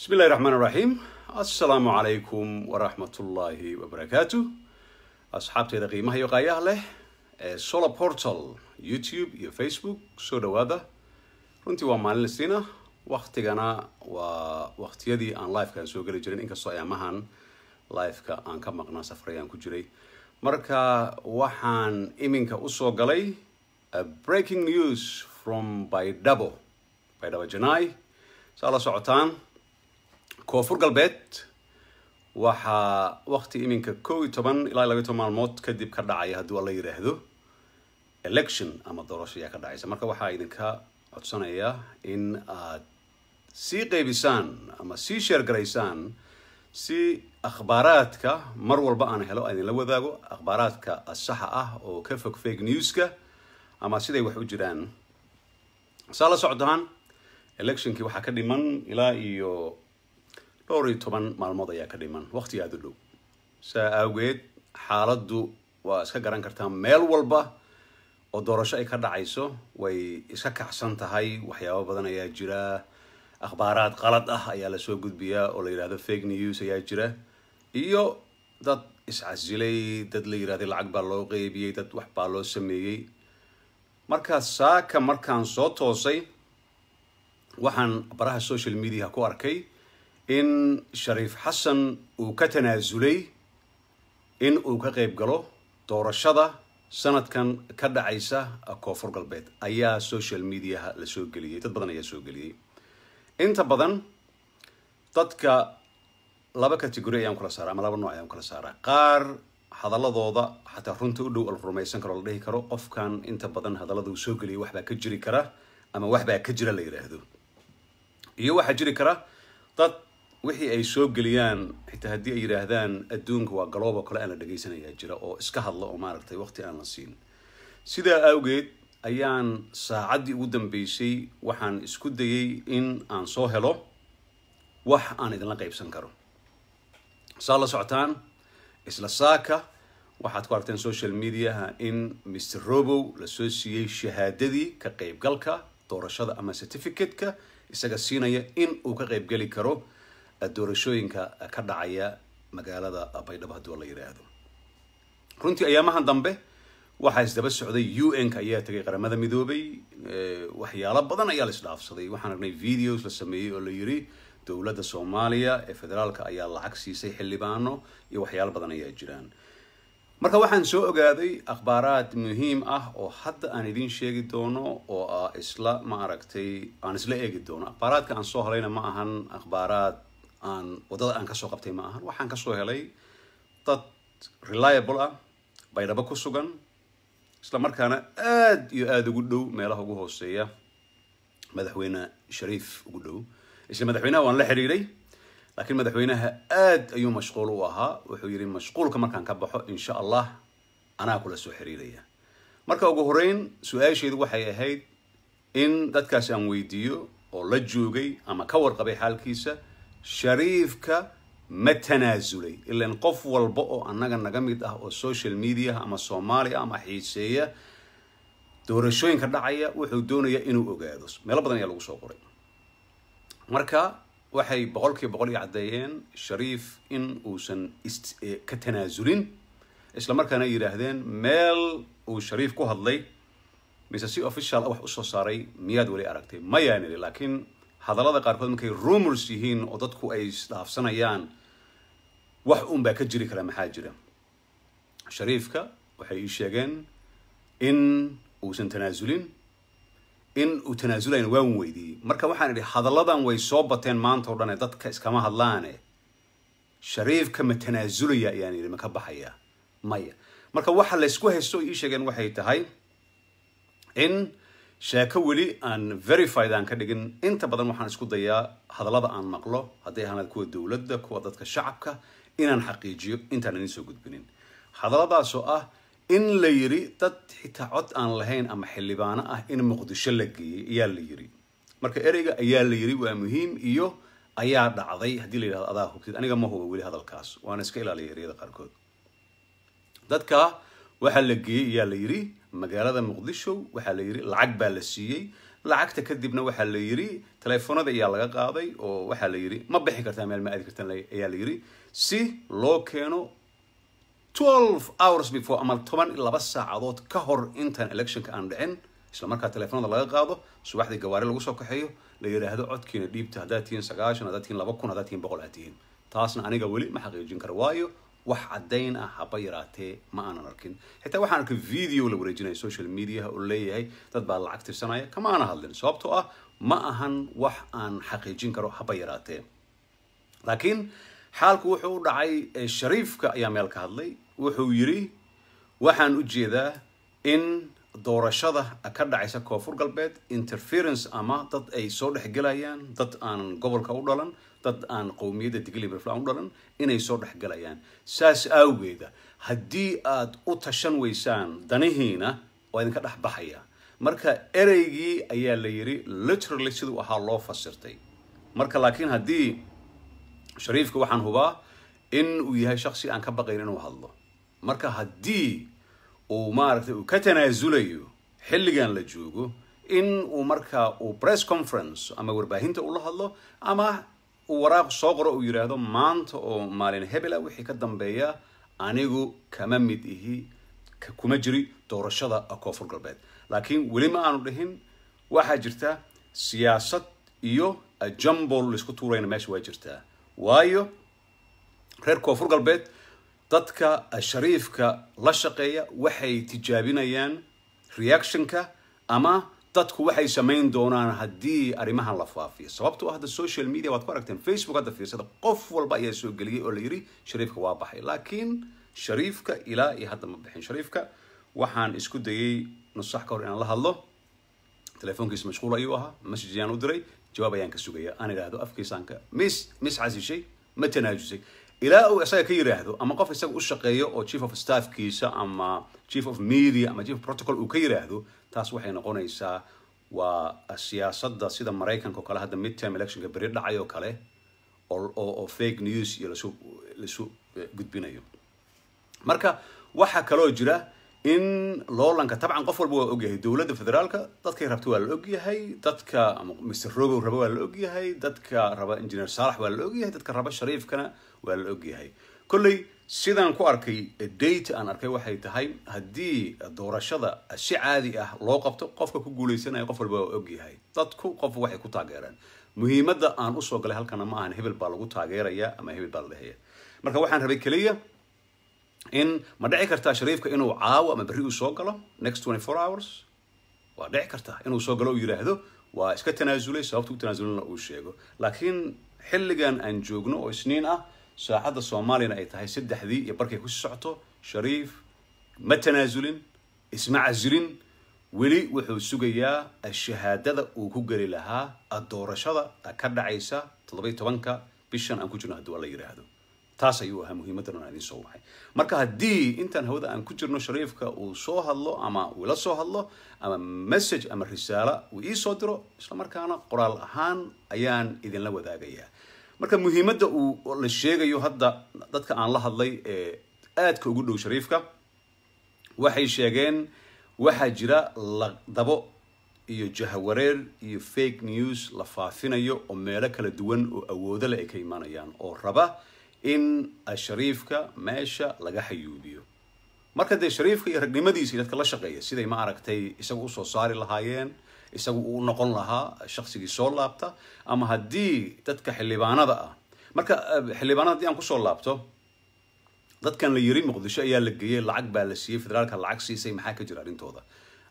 بسم الله الرحمن الرحيم السلام عليكم ورحمة الله وبركاته أصحابتي دقيمة هي قاية له سولا بورتال يوتيوب يا فيسبوك سودا وادا runtii waa maalin listiina waktigana waa waktiyadii aan liveka soo geli jirin inkastoo ayaamahan liveka aan ka maqnaa safarayaan ku jiray marka waxaan iminka usoo galay breaking news from baydhabo baydhabo janai saa la socotaan koonfur galbeed waxaa waqti iminka kow iyo toban ilaa labayo toban maalmood kadib ka dhacaya haddii waa la yiraahdo election ama doorasho ayaa ka dhacaysa marka waxaa idinka codsanayaa in aad sii qeybisaan ama sii sheergaraysaan si akhbaaraadka mar walba aan helo idinla wadaago akhbaaraadka saxa ah oo ka fog fake newska ama siday wax u jiraan saa la socdaan electionkii waxaa ka dhiman ilaa iyo dhowr iyo toban maalmood ayaa ka dhiman waqti aada u dhow saa awgeed xaaladdu waa iska garan kartaa meel walba oo doorasho ay ka dhacayso way iska kacsan tahay waxyaabo badan ayaa jira akhbaaraad qalad ah ayaa lasoo gudbiyaa oo la yidhahdo fake news ayaa jira iyo dad iscasilay dad la yidhahday lacag baa loo qeybiyey dad wax baa loo sameeyey markaa saaka markaan soo toosay waxaan baraha social media ku arkay in shariif xasan uu ka tanaasulay in uu ka qayb galo doorashada sanadkan ka dhacaysa koonfur galbeed ayaa social mediaha la soo geliyey dad badan ayaa soo geliyey inta badan dadka laba category ayaan kala saaraa ama laba nooc ayaan kala saaraa qaar hadaladooda xataa runta u dhow al rumaysan karo la dhihi karo qofkan inta badan hadallada uu soo geliyay waxbaa ka jiri kara ama waxbaa ka jira la yidhaahdo iyo waxaa jiri kara dad wixii ay soo geliyaan xitaa haddii ay yidhaahdaan adduunka waa galoob kale aan la dhegaysanayaa jira oo iska hadla oo maaragtay waqti aan la siin sidaa awgeed ayaan saacaddii ugu dambeysay waxaan isku dayey in aan soo helo wax aan idinla qaybsan karo saa la socotaan isla saaka waxaad ku aragteen social mediaha in mr robow lasoo siiyey shahaadadii ka qaybgalka doorashada ama certificate-ka isaga siinaya in uu ka qaybgeli karo doorashooyinka ka dhacaya magaalada baydhab haddii la yidhaahdo runtii ayaamahan dambe waxaa isdaba socday u n-ka ayaa tegay qaramada midoobay waxyaalo badan ayaa la isdhaafsaday waxaan aragnay videos la sameeyey oo la yiri dowladda soomaaliya ee federaalka ayaa lacag siisay xildhibaano iyo waxyaalo badan ayaa jiraan marka waxaan soo ogaaday akhbaaraad muhiim ah oo hadda aan idiin sheegi doono oo isla maaragtay aan isla eegi doono akhbaaraadka aan soo halayna ma ahan akhbaaraad aan waddada aan kasoo qabtay ma ahan waxaan kasoo helay dad reliable ah baydhabo ku sugan isla markaana aada iyo aada ugu dhow meelaha ugu hooseeya madaxweyne shariif ugu dhow isla madaxweynaha waan la xiriiray laakiin madaxweynaha aada ayuu mashquul u ahaa wuxuu yidhi mashquulka markaan ka baxo insha allah anaa kula soo xiriiraya marka ugu horeyn su-aashaydu waxay ahayd in dadkaas aan weydiiyo oo la joogay ama ka warqabay xaalkiisa shariifka ma tanaasulay ilan qof walba oo annaga naga mid ah oo social mediaha ama soomaaliya ama xiiseeya doorashooyinka dhacaya wuxuu doonaya inuu ogaado meelo badan ayaa lagu soo qoray marka waxay boqol kiiba boqol ii caddeeyeen shariif in uusan eh, ka tanaasulin isla markaana yidhaahdeen meel uu shariif ku hadlay mise si official ah wax usoo saaray miyaad weli aragtay mayaanili nili laakiin hadallada qaarkood markay rumors yihiin oo dadku ay isdhaafsanayaan wax uunbaa ka jiri kara maxaa jira shariifka waxay ii sheegeen in uusan tanaasulin in uu tanaasulana waan weydiiyey marka waxaan idhi hadalladan way soo bateen maanta o dhane dadka iskama hadlaane shariifka ma tanaasulaya ayaan yidhi ma ka baxayaa maya marka waxa laysku haysto o ii sheegeen waxay tahay in sheeko weli aan verified aan ka dhigin inta badan waxaan isku dayaa hadallada aan maqlo hadday ahaanaad kuwa dowladda kuwa dadka shacabka inaan xaqiijiyo intaan idin soo gudbinin hadalladaasoo ah in la yiri dad xitaa cod aan lahayn ama xildhibaano ah in muqdisho la geeyey ayaa la yiri marka ereyga ayaa la yiri waa muhiim iyo ayaa dhacday haddii la yidhahdo adaa hubtid aniga ma huba weli hadalkaas waana iska ilaaliya ereyada qaarkood dadka waxaa la geeyey ayaa la yiri magaalada muqdisho waxaa la yidhi lacag baa la siiyey lacagta kadibna waxaa la yidhi taleefonada ayaa laga qaaday oo waxaa la yidhi ma bixi kartaa meel ma aadi kartaan ayaa la yidhi si loo keeno twelve hours before ama toban laba saacadood ka hor intaan electionka aan dhicin isla markaa taleefonada laga qaado subaxdii gawaari lagu soo kaxeeyo la yidhaahdo codkiina dhiibta haddaa tihiin sagaashan haddaad tihiin laba kun haddaad tihiin boqol aad tihiin taasna aniga weli ma xaqiijin kara waayo wax cadayn ah haba yaraatee ma aanan arkin xitaa waxaan arkay video la wareejinaya social mediaha oo leeyahay dad baa lacag tirsanaya kama aana hadlin sababtoo ah ma ahan wax aan xaqiijin karo haba yaraatee laakiin xaalku wuxuu u dhacay shariifka ayaa meel ka hadlay wuxuu yidhi waxaan u jeedaa in doorashada ka dhacaysa koonfur galbeed interference ama dad ay soo dhexgelayaan dad aanan gobolka u dhalan dad aan qowmiyadda diglibla u dhalan inay soo dhexgalayaan saas awgeeda haddii aad u tashan weysaan danihiina waa idinka dhex baxaya marka ereygii ayaa la yiri literally siduu ahaa loo fasirtay marka laakiin haddii shariifka waxaan hubaa in uu yahay shaksi aan ka baqayn inuu hadlo marka haddii uu maaragtay uu ka tanaasulayo xilligan la joogo in uu marka uu press conference ama warbaahinta ula hadlo ama waraaq soo qoro uu yidhaahdo maanta oo maalin hebela ah wixii ka dambeeya anigu kama mid ihi kuma jiri doorashada koonfur galbeed laakiin weli ma aanu dhihin waxaa jirta siyaasad iyo jambol laisku tuurayna meesha waa jirtaa waayo reer koonfur galbeed dadka shariifka la shaqeeya waxay tijaabinayaan reactionka ama dadku waxay samayn doonaan haddii arrimahan la faafiyo sababtoo ah hadda social media waad ku aragteen facebook hadda fiirsada qof walba ayaa soo geliyey oo la yidhi shariifka waa baxay laakiin shariifka ilaa iyo hadda ma bixin shariifka waxaan isku dayey nusax ka hor inaan la hadlo telefoonkiisa mashquul ayuu ahaa message ayaan u diray jawaab ayaan ka sugaya aan idhaahdo afkiisaan ka mis mis casishay ma tanaajusay ilaa uu isaga ka yidhaahdo ama qof isaga u shaqeeyo oo chief of staffkiisa ama chief of media ama chief of protocol uu ka yidhaahdo taas waxay noqonaysaa waa siyaasada sida maraykanka o kale hadda midterm electionka beri dhacay oo kale oo fake news iyo lasu lasu eh, gudbinayo marka waxaa kaloo jira in loolanka tabcan qof walba waa ogyahay dowladda federaalka dadkay rabta waa la ogyahay dadka mr rogo raba waa la ogyahay dadka raba engineer saalax waa la ogyahay dadka raba shariifkana waa la ogyahay kolley sidaan ku arkay eh, data aan arkay waxay tahay haddii doorashada si caadi ah loo qabto qofka ku guuleysanaya qof walba waa ogyahay dadku qof waxay ku taageeraan muhiimadda aan usoo galay halkana ma ahan hebel baa lagu taageeraya ama hebel baa la marka waxaan rabay keliya in ma dhici kartaa shariifka inuu caawo ama berri uu soo galo next twenty four hours waa dhici kartaa inuu soo galo u yidhaahdo waa iska tanaasulay sababta u tanaasulana uu sheego laakiin xilligan aan joogno oo isniin ah saacadda soomaaliyana ay tahay saddexdii iyo barkay ku socoto shariif ma tanaasulin isma casilin weli wuxuu sugayaa shahaadada uu ku geli lahaa doorashada ka dhacaysa toddoby tobanka bishan aan ku jirno haddii waa la yidhaahdo taas ayuu ahaa muhiimaddan aan idin soo wahay marka haddii intaan hawada aan ku jirno shariifka uu soo hadlo ama uu ila soo hadlo ama message ama risaalo uu ii soo diro isla markaana qoraal ahaan ayaan idinla wadaagayaa marka muhiimadda uu la sheegayo hadda dadka aan la hadlay ee aadka ugu dhow shariifka waxay sheegeen waxaa jira ladabo iyo jahawareer iyo fake news la faafinayo oo meelo kala duwan oo awoodo le ay ka imanayaan oo raba in shariifka meesha laga xayuubiyo marka dee shariifka iyo ragnimadiisa dadka la shaqeeya siday ma aragtay isaga usoo saari lahaayeen isaga uu noqon lahaa shaqsigii soo laabta ama haddii dadka xildhibaanada ah marka eh, xildhibaanada haddii aan kusoo laabto dadkan la yiri muqdisho ayaa la geeyey lacag baa la siiyey federaalka lacag siisay maxaa ka jira arrintooda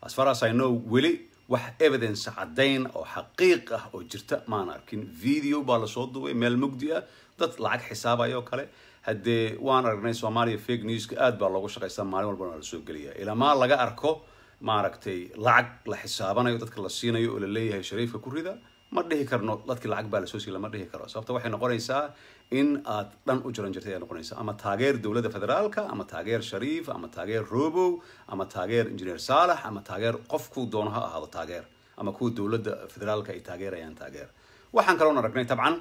as far as i know weli wax evidence caddayn oo xaqiiq ah oo jirta maan arkin video baa lasoo duubay meel mugdi ah dad lacag xisaabayo kale haddee waan aragnay soomaaliya fake newska aada baa loogu shaqaystaa maalin walbana lasoo geliyaa ilamaa laga arko maaragtay lacag la xisaabanayo dadka la siinayo oo laleeyahay shariifka kurida ma dhihi karno dadkii lacag baa lasoo siila ma dhihi karo sababta waxay noqonaysaa in aad dhan u jiran jirtay ay noqonaysa ama taageer dowladda federaalka ama taageer shariif ama taageer robow ama taageer injineer saalax ama taageer qof qofkuu doono ha ahaado taageer ama kuwa dowladda federaalka ay taageerayaan taageer waxaan kaloon aragnay tabcan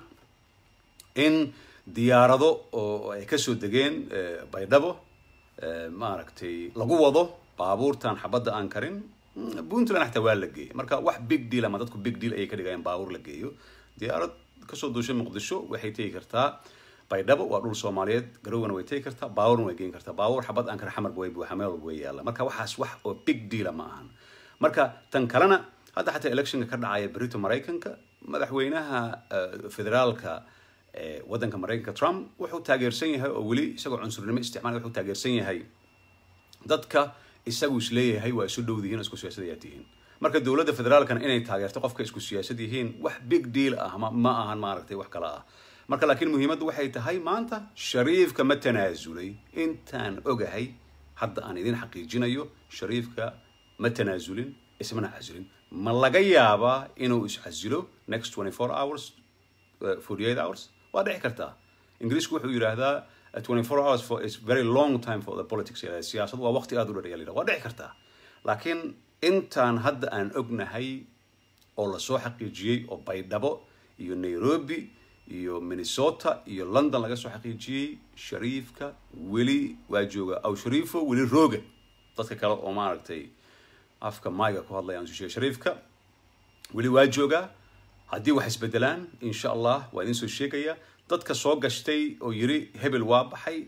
in diyaarado oo ay kasoo degeen eh, baydhabo eh, maaragtay lagu wado baabuurtan xabada aan karin puntland mm, ataa waa la geeyay marka wax big deal ama dadku big deal ayay ka dhigayaan baabuur la geeyo diyaarad kasoo duushay muqdisho waxay tegi kartaa baydhabo waa dhul soomaaliyeed garowana way tegi kartaa baabuurna way geyn kartaa baabuur xabad aan karin xamar way buuxa way yaalla marka waxaas wax oo big deala ma ahan marka tan kalena hadda xataa electionka ka dhacaya berito maraykanka madaxweynaha eh, federaalka eh, waddanka maraykanka trump wuxuu taageersan yahay oo weli isagoo cunsurnimo isticmaal wuxuu taageersan yahay dadka isagu isleeyahay waa isu dhowdihiin isku siyaasadeyaad tihiin marka dowladda federaalkana inay taageerto qofka isku siyaasad yihiin wax big deal ah ma ahan maaragtay wax kale ah marka laakiin muhiimaddu waxay tahay maanta shariifka ma tanaasulay intaan ogahay hadda aan idin xaqiijinayo shariifka ma tanaasulin ismana casilin ma laga yaabaa inuu iscasilo next twenty four hours eh, forty eight hours waa dhici kartaa ingiriisku wuxuu yidhaahdaa 24 hours for is very long time for the politics siyaasad waa waqti aad u dher yal waa dhici kartaa laakiin intaan hadda aan ognahay oo lasoo xaqiijiyey oo baydhabo iyo nairobi iyo minnesota iyo london laga soo xaqiijiyey shariifka weli waa jooga aw shariifo weli rooga dadka kale oo maaragtay afka maayga ku hadlaya ansusheege shariifka weli waa joogaa haddii wax isbedelaan insha allah waa idin soo sheegaya dadka soo gashtay oo yiri hebel waa baxay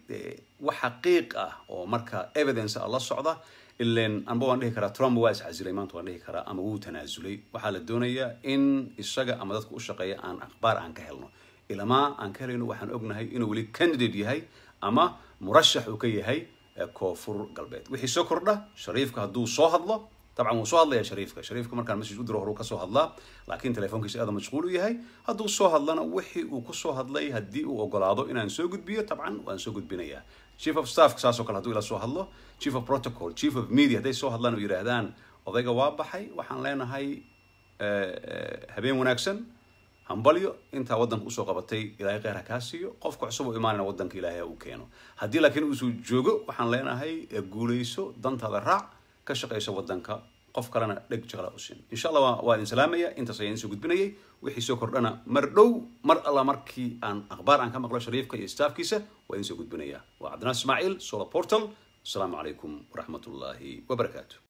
wax xaqiiq ah oo marka evidence ah la socda ilan anba waan dhihi karaa trump waa iscasilay maanta waan dhihi karaa ama wuu tanaasulay waxaa la doonayaa in isaga ama dadka u shaqeeya aan akhbaar aan ka helno ilamaa aan ka helayno waxaan ognahay inuu weli candidate yahay ama murashax uu ka yahay koonfur galbeed wixii soo kordha shariifka hadduu soo hadlo طبعا وصو الله يا شريفك شريفك مركان مش جود روح روكسو الله لكن تليفونك شيء هذا مشغول وياه هدو صو الله نوحي وكسو الله يهدي وقلاده إن أنسو جود بيه طبعا وأنسو جود بنيا chief of staff كساسو كله دولا صو الله chief of protocol chief of media ده صو الله نو يرهدان وذاك وابحي وحن لنا هاي آه، آه، هبين ونكسن همبليو انت ودنك اسو قبطي الى غير كاسيو قف كعصب ايماننا ودنك الى هي وكينو هدي لكن اسو جوجو وحن لنا هاي غوليسو دنت هذا ka shaqaysa wadanka qof kalena dheg jaqla u siin insha allah waa idin salaamaya intaas ayaan isoo gudbinayay wixii soo kordhana mar dhow mar alla markii aan akhbaar aan ka maqlo shariifka iyo staafkiisa waa idin soo gudbinaya waa cabdinaa ismaaciil solar portal asalaamu calaykum waraxmatullaahi wabarakaatu